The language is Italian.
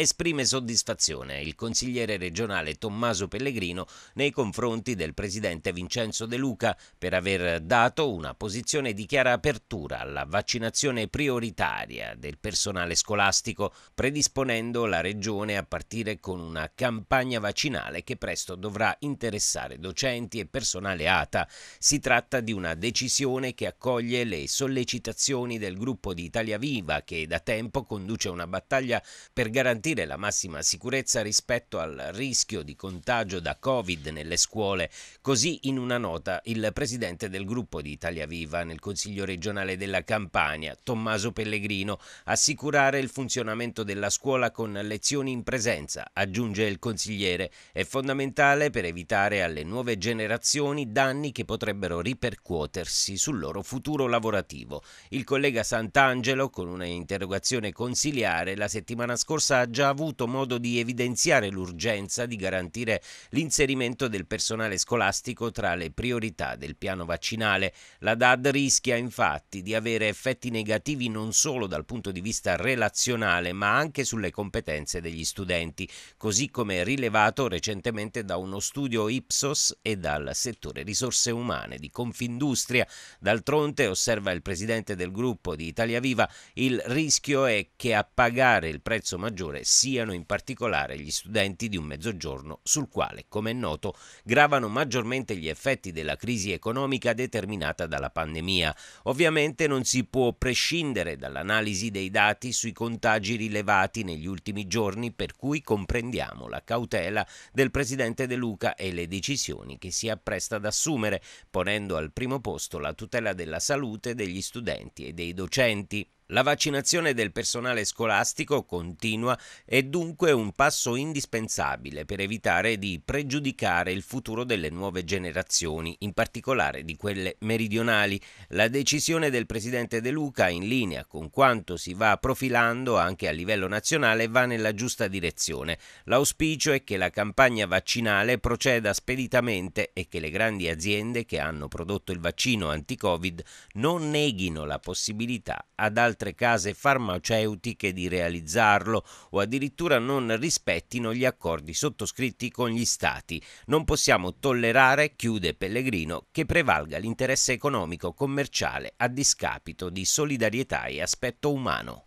esprime soddisfazione il consigliere regionale Tommaso Pellegrino nei confronti del presidente Vincenzo De Luca per aver dato una posizione di chiara apertura alla vaccinazione prioritaria del personale scolastico, predisponendo la regione a partire con una campagna vaccinale che presto dovrà interessare docenti e personale ATA. Si tratta di una decisione che accoglie le sollecitazioni del gruppo di Italia Viva che da tempo conduce una battaglia per garantire garantire la massima sicurezza rispetto al rischio di contagio da Covid nelle scuole. Così in una nota il presidente del gruppo di Italia Viva nel Consiglio regionale della Campania, Tommaso Pellegrino, assicurare il funzionamento della scuola con lezioni in presenza, aggiunge il consigliere, è fondamentale per evitare alle nuove generazioni danni che potrebbero ripercuotersi sul loro futuro lavorativo. Il collega Sant'Angelo, con una interrogazione consiliare, la settimana scorsa ha già già avuto modo di evidenziare l'urgenza di garantire l'inserimento del personale scolastico tra le priorità del piano vaccinale. La DAD rischia infatti di avere effetti negativi non solo dal punto di vista relazionale, ma anche sulle competenze degli studenti, così come rilevato recentemente da uno studio Ipsos e dal settore risorse umane di Confindustria. D'altronde, osserva il presidente del gruppo di Italia Viva, il rischio è che a pagare il prezzo maggiore scuole siano in particolare gli studenti di un mezzogiorno sul quale, come è noto, gravano maggiormente gli effetti della crisi economica determinata dalla pandemia. Ovviamente non si può prescindere dall'analisi dei dati sui contagi rilevati negli ultimi giorni, per cui comprendiamo la cautela del Presidente De Luca e le decisioni che si appresta ad assumere, ponendo al primo posto la tutela della salute degli studenti e dei docenti. La vaccinazione del personale scolastico continua e dunque un passo indispensabile per evitare di pregiudicare il futuro delle nuove generazioni, in particolare di quelle meridionali. La decisione del presidente De Luca, in linea con quanto si va profilando anche a livello nazionale, va nella giusta direzione. L'auspicio è che la campagna vaccinale proceda speditamente e che le grandi aziende che hanno prodotto il vaccino anti-Covid non neghino la possibilità ad altri altre case farmaceutiche di realizzarlo o addirittura non rispettino gli accordi sottoscritti con gli Stati. Non possiamo tollerare, chiude Pellegrino, che prevalga l'interesse economico commerciale a discapito di solidarietà e aspetto umano.